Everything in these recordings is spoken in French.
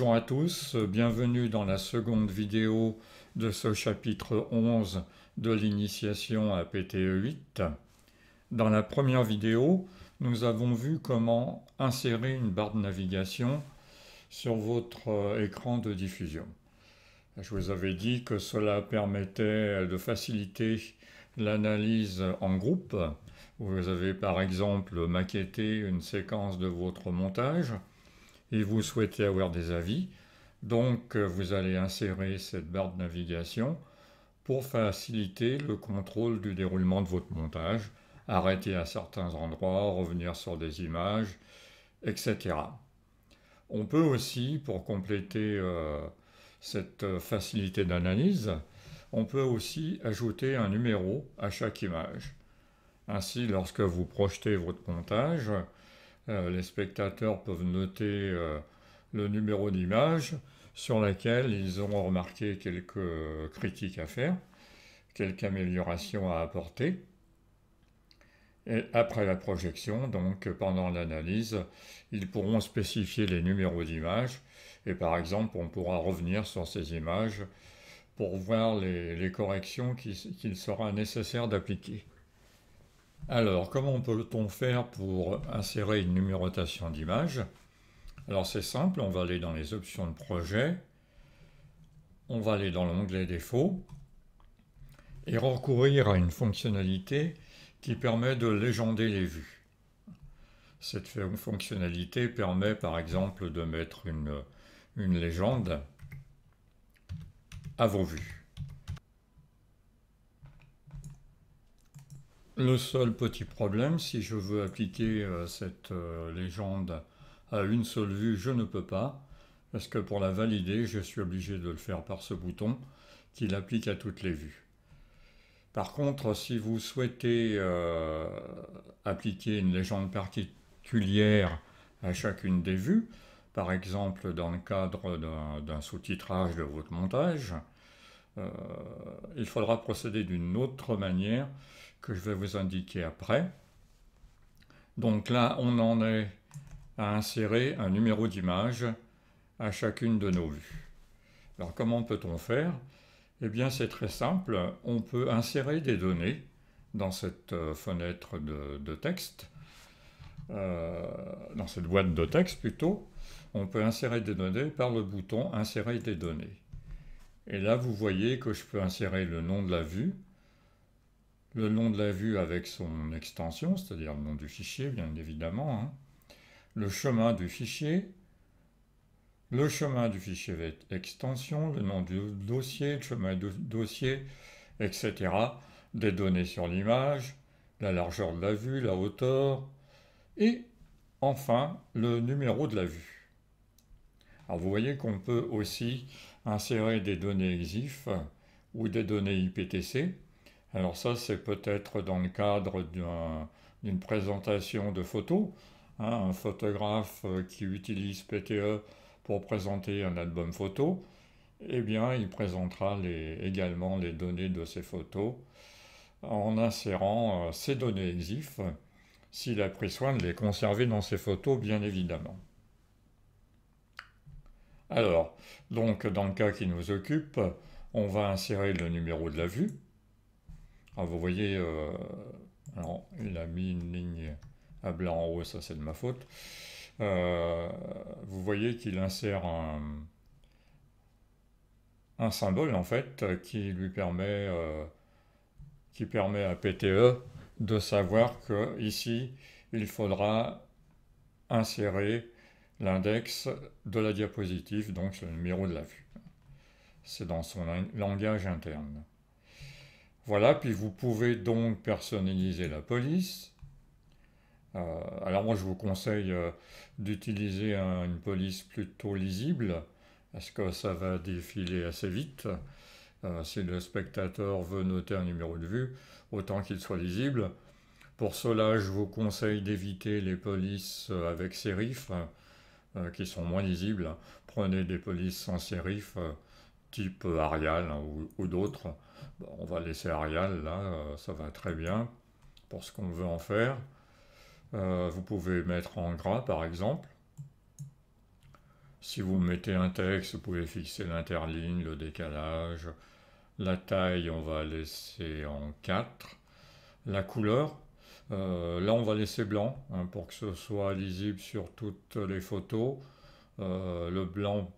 Bonjour à tous, bienvenue dans la seconde vidéo de ce chapitre 11 de l'initiation à PTE 8. Dans la première vidéo, nous avons vu comment insérer une barre de navigation sur votre euh, écran de diffusion. Je vous avais dit que cela permettait de faciliter l'analyse en groupe. Vous avez par exemple maquetté une séquence de votre montage et vous souhaitez avoir des avis. Donc euh, vous allez insérer cette barre de navigation pour faciliter le contrôle du déroulement de votre montage, arrêter à certains endroits, revenir sur des images, etc. On peut aussi, pour compléter euh, cette euh, facilité d'analyse, on peut aussi ajouter un numéro à chaque image. Ainsi, lorsque vous projetez votre montage, euh, les spectateurs peuvent noter euh, le numéro d'image sur laquelle ils auront remarqué quelques critiques à faire, quelques améliorations à apporter. Et après la projection, donc pendant l'analyse, ils pourront spécifier les numéros d'images. Et par exemple, on pourra revenir sur ces images pour voir les, corrections qu'il sera nécessaire d'appliquer. Alors, comment peut-on faire pour insérer une numérotation d'image Alors, c'est simple, on va aller dans les options de projet, on va aller dans l'onglet défaut, et recourir à une fonctionnalité qui permet de légender les vues. Cette fonctionnalité permet par exemple de mettre une, une légende à vos vues. Le seul petit problème, si je veux appliquer euh, cette euh, légende à une seule vue, je ne peux pas, parce que pour la valider, je suis obligé de le faire par ce bouton qui l'applique à toutes les vues. Par contre, si vous souhaitez euh, appliquer une légende particulière à chacune des vues, par exemple dans le cadre d'un sous-titrage de votre montage, il faudra procéder d'une autre manière que je vais vous indiquer après. Donc là, on en est à insérer un numéro d'image à chacune de nos vues. Alors comment peut-on faire Eh bien c'est très simple, on peut insérer des données dans cette euh, fenêtre de, texte, euh, dans cette boîte de texte plutôt, on peut insérer des données par le bouton « Insérer des données ». Et là, vous voyez que je peux insérer le nom de la vue, le nom de la vue avec son extension, c'est-à-dire le nom du fichier, bien évidemment, hein. le chemin du fichier, le chemin du fichier avec extension, le nom du dossier, le chemin du dossier, etc., des données sur l'image, la largeur de la vue, la hauteur, et enfin le numéro de la vue. Alors vous voyez qu'on peut aussi insérer des données EXIF ou des données IPTC, alors ça, c'est peut-être dans le cadre d'une présentation de photos. Hein, un photographe euh, qui utilise PTE pour présenter un album photo, eh bien, il présentera également les données de ses photos en insérant euh, ces données EXIF, s'il a pris soin de les conserver dans ses photos, bien évidemment. Alors, donc, dans le cas qui nous occupe, on va insérer le numéro de la vue, ah, vous voyez, euh, alors, il a mis une ligne à blanc en haut, ça c'est de ma faute. Euh, vous voyez qu'il insère un, un, symbole en fait qui lui permet, euh, qui permet à PTE de savoir que ici il faudra insérer l'index de la diapositive, donc le numéro de la vue. C'est dans son langage interne. Voilà, puis vous pouvez donc personnaliser la police. Euh, alors moi je vous conseille euh, d'utiliser une police plutôt lisible, parce que ça va défiler assez vite. Euh, si le spectateur veut noter un numéro de vue, autant qu'il soit lisible. Pour cela, je vous conseille d'éviter les polices avec sérif, qui sont moins lisibles. Prenez des polices sans sérif type Arial hein, ou, d'autres. on va laisser Arial, là, euh, ça va très bien pour ce qu'on veut en faire. Euh, vous pouvez mettre en gras, par exemple. Si vous mettez un texte, vous pouvez fixer l'interligne, le décalage. La taille, on va laisser en 4. La couleur, euh, là, on va laisser blanc hein, pour que ce soit lisible sur toutes les photos. le blanc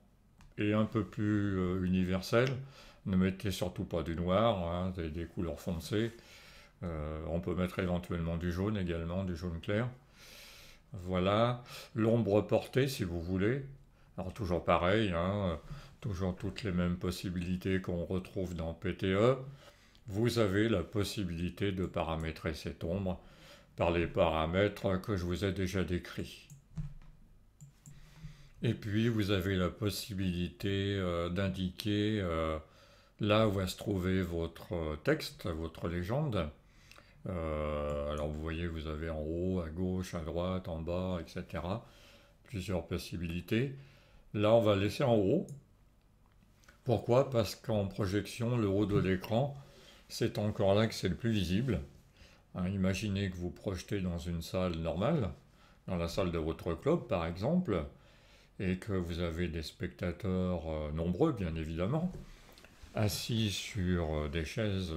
un peu plus euh, universel. Ne mettez surtout pas du noir, hein, des, couleurs foncées. Euh, on peut mettre éventuellement du jaune également, du jaune clair. Voilà, l'ombre portée si vous voulez. Alors toujours pareil, hein, toujours toutes les mêmes possibilités qu'on retrouve dans PTE. Vous avez la possibilité de paramétrer cette ombre par les paramètres que je vous ai déjà décrits. Et puis, vous avez la possibilité euh, d'indiquer euh, là où va se trouver votre euh, texte, votre légende. alors, vous voyez, vous avez en haut, à gauche, à droite, en bas, etc. Plusieurs possibilités. Là, on va laisser en haut. Pourquoi Parce qu'en projection, le haut de l'écran, c'est encore là que c'est le plus visible. Hein, imaginez que vous projetez dans une salle normale, dans la salle de votre club par exemple, et que vous avez des spectateurs euh, nombreux, bien évidemment, assis sur euh, des chaises,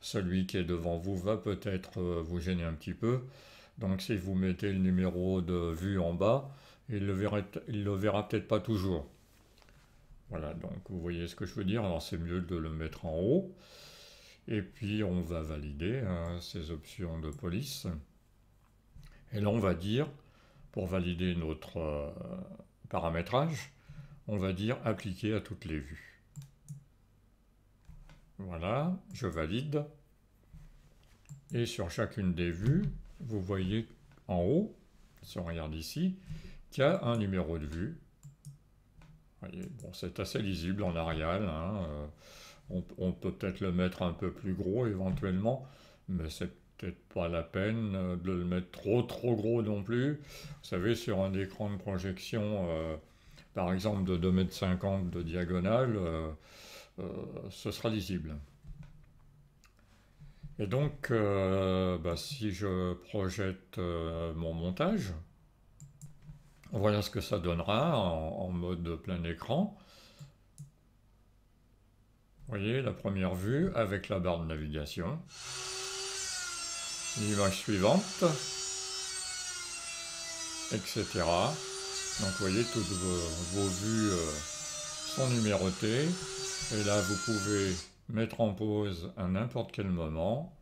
celui qui est devant vous va peut-être euh, vous gêner un petit peu. Donc si vous mettez le numéro de vue en bas, il le verra, il le verra peut-être pas toujours. Voilà, donc vous voyez ce que je veux dire. Alors c'est mieux de le mettre en haut. Et puis on va valider hein, ces options de police. Et là on va dire, pour valider notre, paramétrage, on va dire appliquer à toutes les vues. Voilà, je valide. Et sur chacune des vues, vous voyez en haut, si on regarde ici, qu'il y a un numéro de vue. bon, c'est assez lisible en Arial. Hein, euh, on, on peut peut-être le mettre un peu plus gros éventuellement, mais c'est peut-être pas la peine euh, de le mettre trop trop gros non plus. Vous savez, sur un écran de projection, euh, par exemple de 2,50 m de diagonale, euh, ce sera lisible. Et donc, bah, si je projette mon montage, voilà ce que ça donnera en mode plein écran. Vous voyez la première vue avec la barre de navigation l'image suivante, etc. Donc vous voyez, toutes vos, vues euh, sont numérotées. Et là, vous pouvez mettre en pause à n'importe quel moment,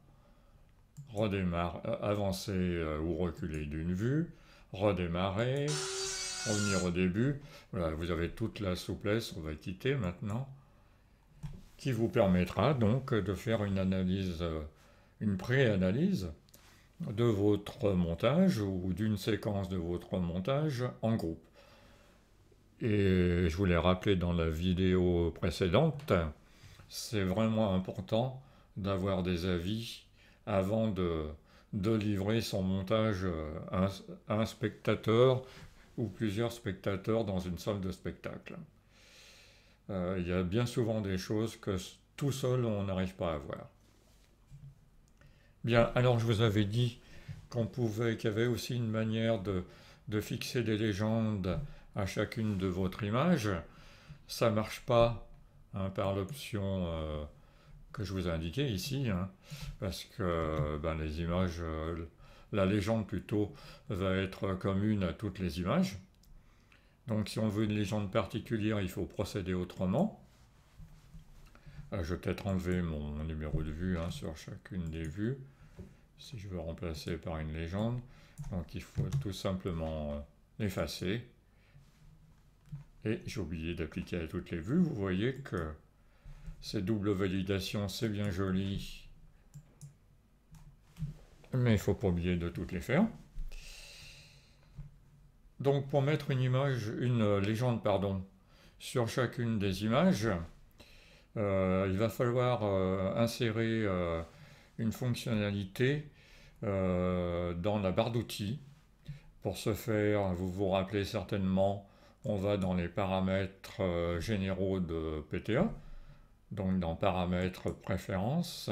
euh, avancer euh, ou reculer d'une vue, redémarrer, revenir au début. Voilà, vous avez toute la souplesse, on va quitter maintenant, qui vous permettra donc de faire une analyse, une pré-analyse de votre montage ou d'une séquence de votre montage en groupe. Et je vous l'ai rappelé dans la vidéo précédente, c'est vraiment important d'avoir des avis avant de, livrer son montage à un, spectateur ou plusieurs spectateurs dans une salle de spectacle. Euh, il y a bien souvent des choses que tout seul on n'arrive pas à voir. Bien, alors je vous avais dit qu'on pouvait, qu'il y avait aussi une manière de, fixer des légendes à chacune de votre image. Ça ne marche pas hein, par l'option euh, que je vous ai indiquée ici, hein, parce que ben, les images, euh, la légende plutôt, va être commune à toutes les images. Donc si on veut une légende particulière, il faut procéder autrement. Ah, je vais peut-être enlever mon numéro de vue hein, sur chacune des vues si je veux remplacer par une légende. Donc il faut tout simplement euh, effacer. Et j'ai oublié d'appliquer à toutes les vues. Vous voyez que ces doubles validations, c'est bien joli. Mais il ne faut pas oublier de toutes les faire. Donc pour mettre une image, une légende, pardon, sur chacune des images, euh, il va falloir euh, insérer une fonctionnalité euh, dans la barre d'outils. Pour ce faire, vous vous rappelez certainement, on va dans les paramètres euh, généraux de PTA, donc dans paramètres préférences.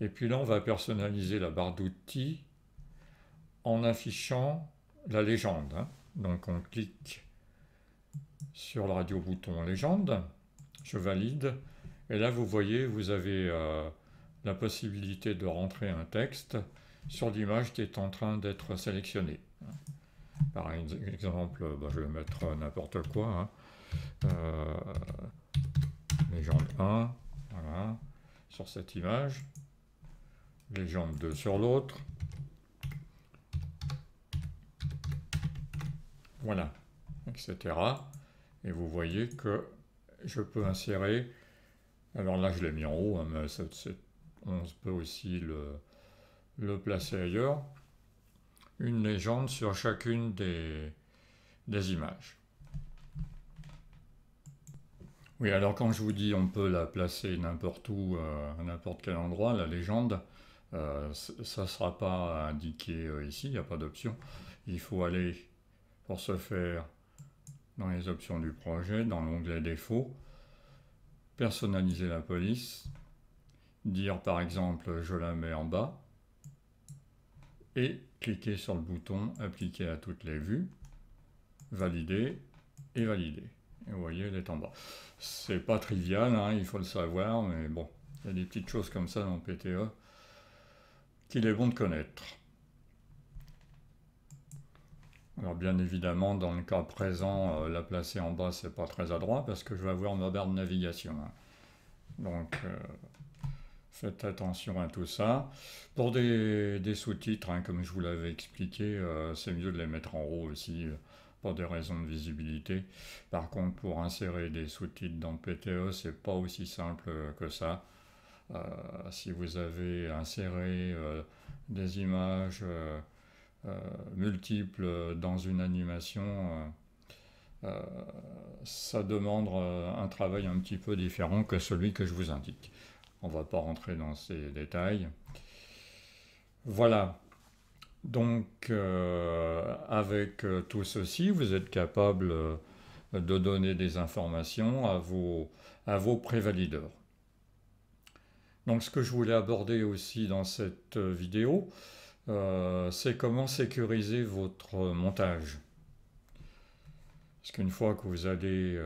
Et puis là, on va personnaliser la barre d'outils en affichant la légende. Hein. Donc on clique sur le radio bouton légende, je valide, et là vous voyez, vous avez euh, la possibilité de rentrer un texte sur l'image qui est en train d'être sélectionnée. Par exemple, bah, je vais mettre n'importe quoi. Hein. 1, euh, voilà, sur cette image. Légende 2 sur l'autre. Voilà, etc. Et vous voyez que je peux insérer, alors là je l'ai mis en haut, hein, mais c'est on peut aussi le, placer ailleurs, une légende sur chacune des, images. Oui, alors quand je vous dis on peut la placer n'importe où, euh, à n'importe quel endroit, la légende, euh, ça ne sera pas indiqué euh, ici, il n'y a pas d'option. Il faut aller, pour ce faire, dans les options du projet, dans l'onglet défaut, personnaliser la police, Dire par exemple je la mets en bas et cliquer sur le bouton appliquer à toutes les vues, valider et valider. Et vous voyez, elle est en bas. C'est pas trivial, hein, il faut le savoir, mais bon, il y a des petites choses comme ça dans PTE e qu'il est bon de connaître. Alors bien évidemment, dans le cas présent, euh, la placer en bas, c'est pas très adroit parce que je vais avoir ma barre de navigation. Hein. Donc euh, Faites attention à tout ça. Pour des, sous-titres, hein, comme je vous l'avais expliqué, euh, c'est mieux de les mettre en haut aussi euh, pour des raisons de visibilité. Par contre, pour insérer des sous-titres dans le PTE, c'est pas aussi simple euh, que ça. si vous avez inséré des images multiples dans une animation, ça demande un travail un petit peu différent que celui que je vous indique. On ne va pas rentrer dans ces détails. Voilà. Donc, euh, avec euh, tout ceci, vous êtes capable euh, de donner des informations à vos, prévalideurs. Donc, ce que je voulais aborder aussi dans cette vidéo, c'est comment sécuriser votre montage. Parce qu'une fois que vous allez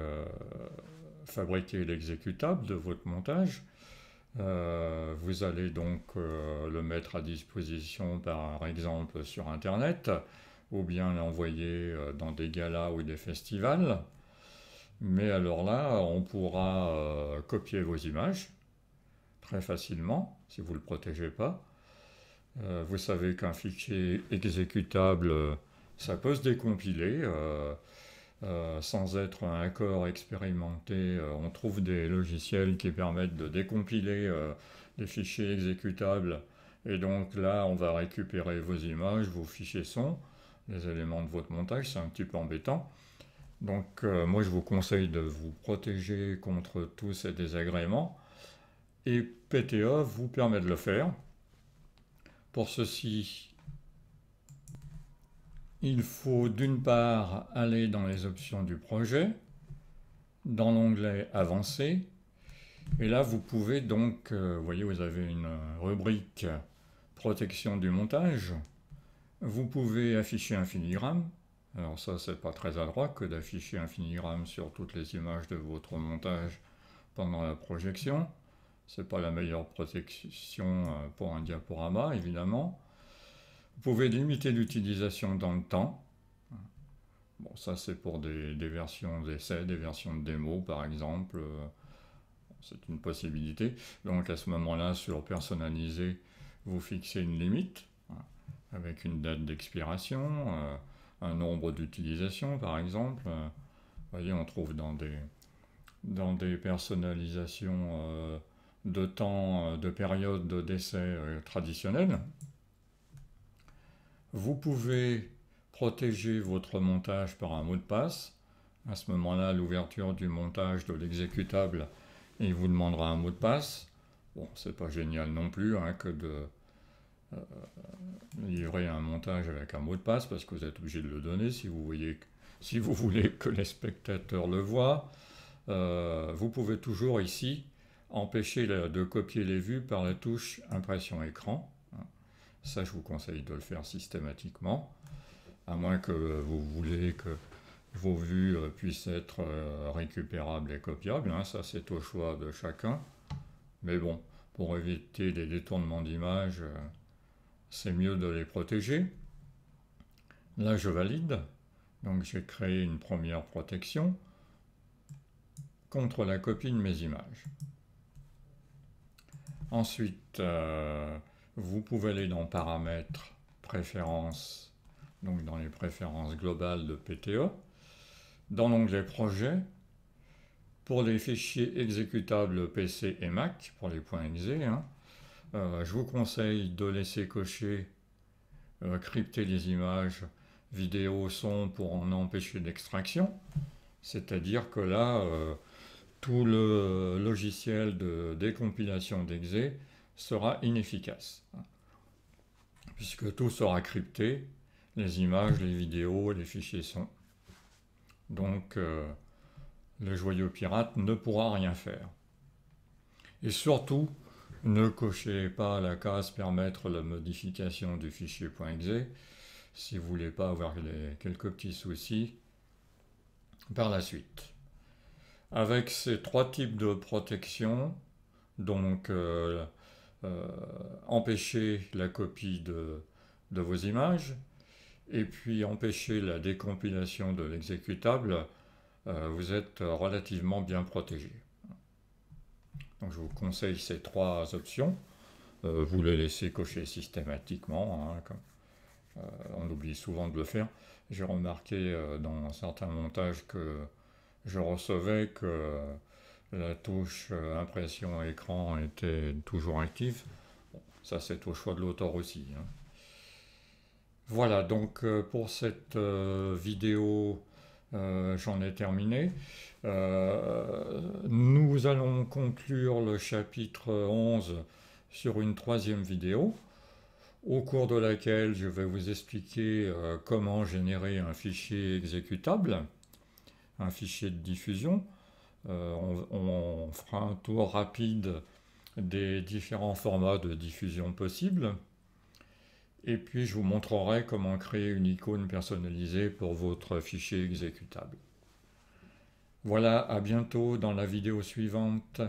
fabriquer l'exécutable de votre montage, euh, vous allez donc euh, le mettre à disposition par exemple sur Internet ou bien l'envoyer euh, dans des galas ou des festivals. Mais alors là, on pourra copier vos images très facilement si vous ne le protégez pas. vous savez qu'un fichier exécutable, ça peut se décompiler. Euh, sans être un corps expérimenté, euh, on trouve des logiciels qui permettent de décompiler euh, des fichiers exécutables. Et donc là, on va récupérer vos images, vos fichiers sons, les éléments de votre montage, c'est un petit peu embêtant. Donc moi, je vous conseille de vous protéger contre tous ces désagréments. Et PTO e vous permet de le faire. Pour ceci, il faut d'une part aller dans les options du projet, dans l'onglet Avancé, et là vous pouvez donc, euh, vous voyez, vous avez une rubrique Protection du montage. Vous pouvez afficher un filigrane. Alors ça, c'est pas très adroit que d'afficher un filigrane sur toutes les images de votre montage pendant la projection. C'est pas la meilleure protection euh, pour un diaporama, évidemment. Vous pouvez limiter l'utilisation dans le temps. Bon, ça c'est pour des, versions d'essai, des versions de démo par exemple. C'est une possibilité. Donc à ce moment-là, sur personnaliser, vous fixez une limite hein, avec une date d'expiration, euh, un nombre d'utilisations par exemple. Vous voyez, on trouve dans des, dans des personnalisations euh, de temps, euh, de période d'essai traditionnelle, vous pouvez protéger votre montage par un mot de passe. À ce moment-là, l'ouverture du montage de l'exécutable, il vous demandera un mot de passe. Bon, n'est pas génial non plus hein, que de euh, livrer un montage avec un mot de passe parce que vous êtes obligé de le donner si vous, voulez que les spectateurs le voient. Euh, vous pouvez toujours ici empêcher de copier les vues par la touche impression écran. Ça, je vous conseille de le faire systématiquement, à moins que vous voulez que vos vues euh, puissent être euh, récupérables et copiables. Hein. ça, c'est au choix de chacun. Mais bon, pour éviter des détournements d'images, euh, c'est mieux de les protéger. Là, je valide. Donc, j'ai créé une première protection contre la copie de mes images. Ensuite, vous pouvez aller dans Paramètres, Préférences, donc dans les préférences globales de PTE, dans l'onglet Projet, pour les fichiers exécutables PC et Mac, pour les points .exe, hein, euh, je vous conseille de laisser cocher euh, crypter les images vidéo son pour en empêcher l'extraction. C'est-à-dire que là, euh, tout le logiciel de décompilation d'exe sera inefficace, hein. puisque tout sera crypté, les images, les vidéos, les fichiers sont. Donc euh, le joyeux pirate ne pourra rien faire. Et surtout, ne cochez pas la case permettre la modification du fichier .exe si vous voulez pas avoir quelques petits soucis par la suite. Avec ces trois types de protection, donc euh, euh, empêcher la copie de, vos images et puis empêcher la décompilation de l'exécutable, euh, vous êtes relativement bien protégé. je vous conseille ces trois options. Euh, vous les laissez cocher systématiquement. Hein, on oublie souvent de le faire. J'ai remarqué dans certains montages que je recevais que la touche euh, impression écran était toujours active. ça, c'est au choix de l'auteur aussi. Hein. Voilà, donc euh, pour cette euh, vidéo, j'en ai terminé. nous allons conclure le chapitre 11 sur une troisième vidéo, au cours de laquelle je vais vous expliquer comment générer un fichier exécutable, un fichier de diffusion, euh, on, fera un tour rapide des différents formats de diffusion possibles. Et puis je vous montrerai comment créer une icône personnalisée pour votre fichier exécutable. Voilà, à bientôt dans la vidéo suivante.